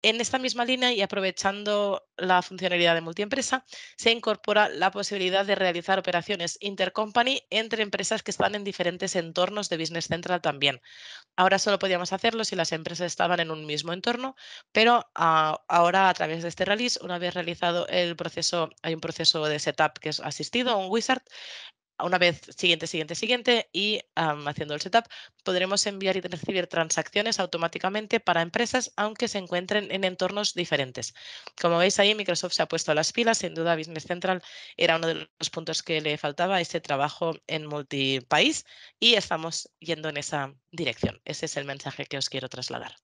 En esta misma línea y aprovechando la funcionalidad de multiempresa, se incorpora la posibilidad de realizar operaciones intercompany entre empresas que están en diferentes entornos de Business Central también. Ahora solo podíamos hacerlo si las empresas estaban en un mismo entorno, pero ah, ahora a través de este release, una vez realizado el proceso, hay un proceso de setup que es asistido, un wizard, una vez siguiente, siguiente, siguiente y haciendo el setup, podremos enviar y recibir transacciones automáticamente para empresas, aunque se encuentren en entornos diferentes. Como veis ahí, Microsoft se ha puesto a las pilas, sin duda Business Central era uno de los puntos que le faltaba, ese trabajo en multipaís y estamos yendo en esa dirección. Ese es el mensaje que os quiero trasladar.